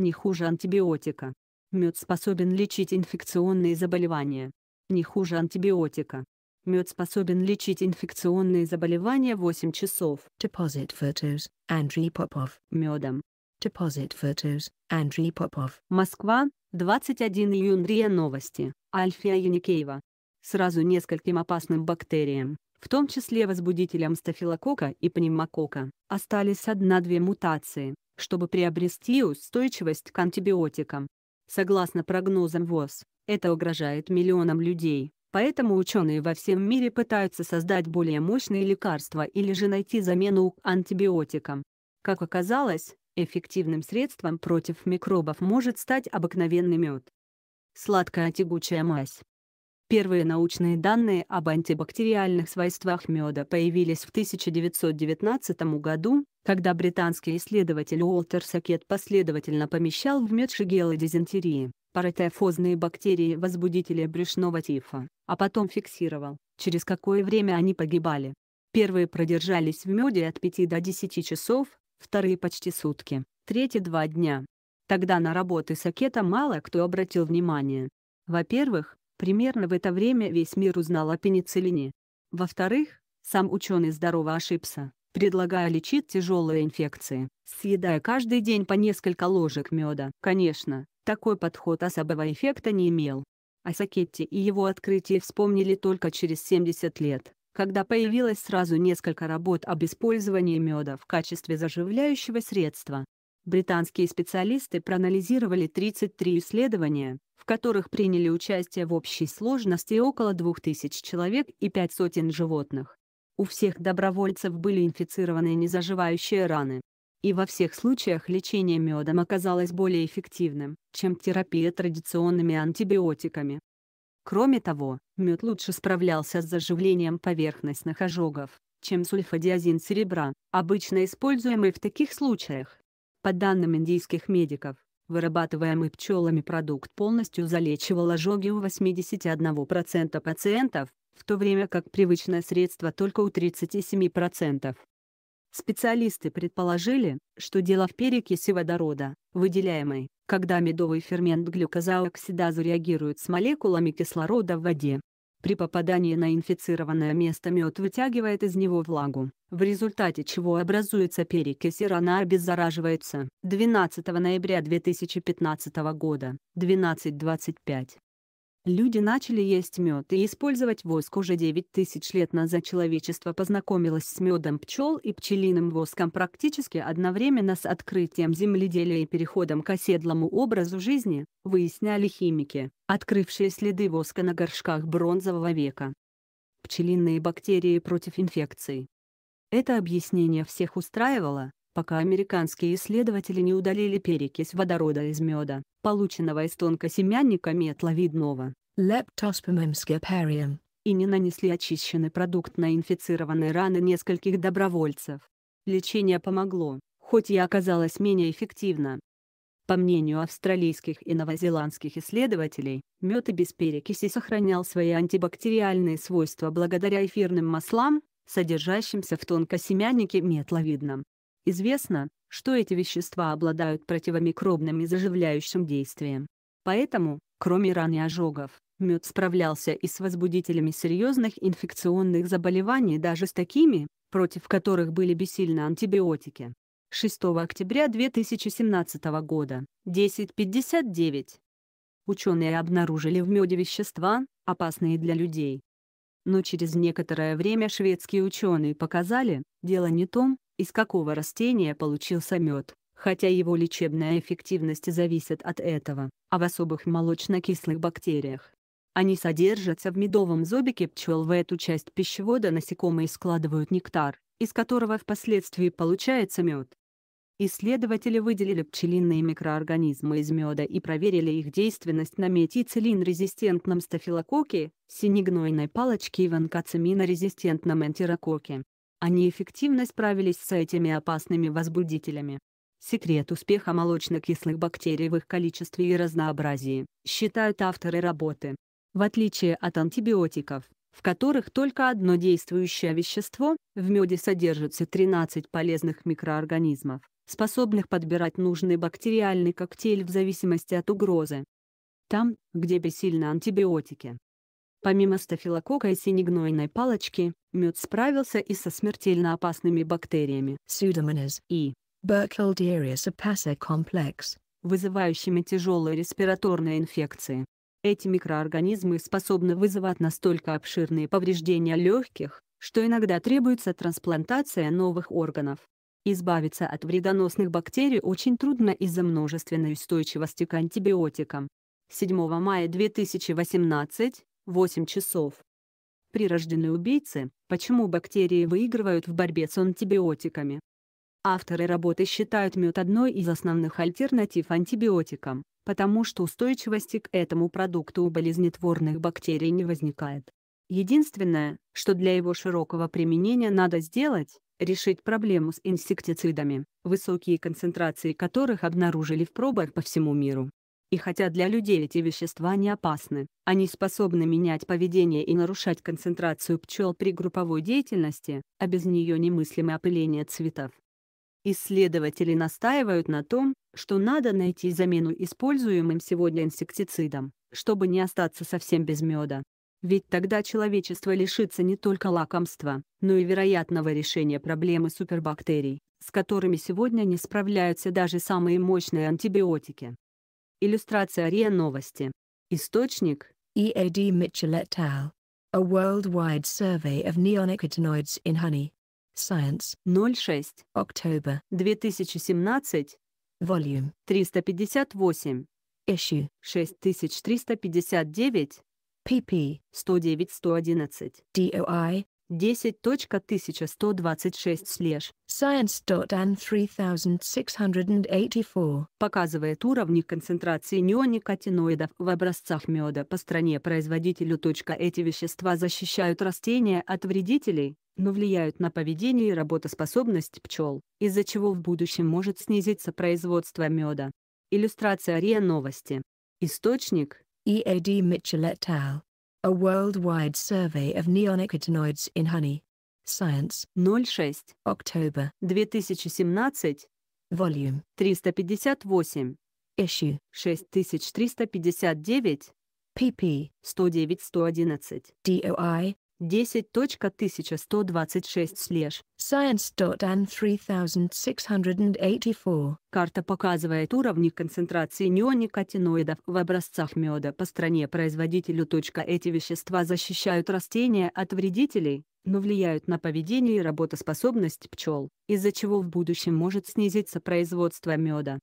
Не хуже антибиотика. Мед способен лечить инфекционные заболевания. Не хуже антибиотика. Мед способен лечить инфекционные заболевания 8 часов. Deposit photos, Андрей Попов. Медом. Deposit photos, Андрей Попов. Москва, 21 июня Новости, Альфия Юникеева. Сразу нескольким опасным бактериям, в том числе возбудителям стафилокока и пневмокока, остались одна-две мутации, чтобы приобрести устойчивость к антибиотикам. Согласно прогнозам ВОЗ, это угрожает миллионам людей, поэтому ученые во всем мире пытаются создать более мощные лекарства или же найти замену антибиотикам. Как оказалось, эффективным средством против микробов может стать обыкновенный мед. Сладкая тягучая мазь Первые научные данные об антибактериальных свойствах меда появились в 1919 году, когда британский исследователь Уолтер Сакет последовательно помещал в мед шигелы дизентерии, паратофозные бактерии возбудители брюшного тифа, а потом фиксировал, через какое время они погибали. Первые продержались в меде от 5 до 10 часов, вторые почти сутки, третьи два дня. Тогда на работы Сакета мало кто обратил внимание. Во-первых, Примерно в это время весь мир узнал о пенициллине. Во-вторых, сам ученый здорово ошибся, предлагая лечить тяжелые инфекции, съедая каждый день по несколько ложек меда. Конечно, такой подход особого эффекта не имел. О а Сакетте и его открытие вспомнили только через 70 лет, когда появилось сразу несколько работ об использовании меда в качестве заживляющего средства британские специалисты проанализировали 33 исследования, в которых приняли участие в общей сложности около 2000 человек и 5 сотен животных. У всех добровольцев были инфицированы незаживающие раны. И во всех случаях лечение медом оказалось более эффективным, чем терапия традиционными антибиотиками. Кроме того, мед лучше справлялся с заживлением поверхностных ожогов, чем сульфадиазин серебра, обычно используемый в таких случаях. По данным индийских медиков, вырабатываемый пчелами продукт полностью залечивал ожоги у 81% пациентов, в то время как привычное средство только у 37%. Специалисты предположили, что дело в перекиси водорода, выделяемой, когда медовый фермент глюкозаоксидазу реагирует с молекулами кислорода в воде. При попадании на инфицированное место мед вытягивает из него влагу, в результате чего образуется перекись и рана обеззараживается. 12 ноября 2015 года, 12.25. Люди начали есть мед и использовать воск уже 9 тысяч лет назад. Человечество познакомилось с медом пчел и пчелиным воском практически одновременно с открытием земледелия и переходом к оседлому образу жизни, выясняли химики, открывшие следы воска на горшках бронзового века. Пчелиные бактерии против инфекций. Это объяснение всех устраивало, пока американские исследователи не удалили перекись водорода из меда, полученного из тонкосемянника метловидного Leptospimum sciparium, и не нанесли очищенный продукт на инфицированные раны нескольких добровольцев. Лечение помогло, хоть и оказалось менее эффективно. По мнению австралийских и новозеландских исследователей, мед и без перекиси сохранял свои антибактериальные свойства благодаря эфирным маслам, содержащимся в тонкосемяннике метловидном. Известно, что эти вещества обладают противомикробным и заживляющим действием. Поэтому, кроме ран и ожогов, мед справлялся и с возбудителями серьезных инфекционных заболеваний даже с такими, против которых были бессильны антибиотики. 6 октября 2017 года, 10.59. Ученые обнаружили в меде вещества, опасные для людей. Но через некоторое время шведские ученые показали, дело не том, из какого растения получился мед, хотя его лечебная эффективность зависит от этого, а в особых молочно-кислых бактериях. Они содержатся в медовом зобике пчел в эту часть пищевода насекомые складывают нектар, из которого впоследствии получается мед. Исследователи выделили пчелиные микроорганизмы из меда и проверили их действенность на метицилин-резистентном стафилококе, синегнойной палочке и ванкацимина-резистентном энтерококе. Они а эффективно справились с этими опасными возбудителями. Секрет успеха молочно-кислых бактерий в их количестве и разнообразии, считают авторы работы. В отличие от антибиотиков, в которых только одно действующее вещество, в меде содержится 13 полезных микроорганизмов, способных подбирать нужный бактериальный коктейль в зависимости от угрозы. Там, где бессильны антибиотики, Помимо стафилокока и синегнойной палочки, мед справился и со смертельно опасными бактериями Pseudomonas и Burkholderia sapacea complex, вызывающими тяжелые респираторные инфекции. Эти микроорганизмы способны вызывать настолько обширные повреждения легких, что иногда требуется трансплантация новых органов. Избавиться от вредоносных бактерий очень трудно из-за множественной устойчивости к антибиотикам. 7 мая 2018 8 часов. Прирожденные убийцы, почему бактерии выигрывают в борьбе с антибиотиками? Авторы работы считают мед одной из основных альтернатив антибиотикам, потому что устойчивости к этому продукту у болезнетворных бактерий не возникает. Единственное, что для его широкого применения надо сделать, решить проблему с инсектицидами, высокие концентрации которых обнаружили в пробах по всему миру. И хотя для людей эти вещества не опасны, они способны менять поведение и нарушать концентрацию пчел при групповой деятельности, а без нее немыслимо опыление цветов. Исследователи настаивают на том, что надо найти замену используемым сегодня инсектицидам, чтобы не остаться совсем без меда. Ведь тогда человечество лишится не только лакомства, но и вероятного решения проблемы супербактерий, с которыми сегодня не справляются даже самые мощные антибиотики. Иллюстрация РИА Новости. Источник. E.A.D. Mitchell et al. A Worldwide Survey of Neonicotinoids in Honey. Science. 06. October. 2017. Volume. 358. Issue. 6359. pp. 109-111. DOI. 10.1126 слеж science.an3684 показывает уровни концентрации неоникотиноидов в образцах меда по стране производителю. Эти вещества защищают растения от вредителей, но влияют на поведение и работоспособность пчел, из-за чего в будущем может снизиться производство меда. Иллюстрация РИА Новости. Источник. EAD Mitchell et al. A worldwide survey of neonicotinoids in honey. Science. 06. October. 2017. Volume. 358. Issue. 6359. pp. 109-111. DOI. 10.1126 слеж. Science.N3684. Карта показывает уровни концентрации неоникотиноидов в образцах меда по стране производителю. Эти вещества защищают растения от вредителей, но влияют на поведение и работоспособность пчел, из-за чего в будущем может снизиться производство меда.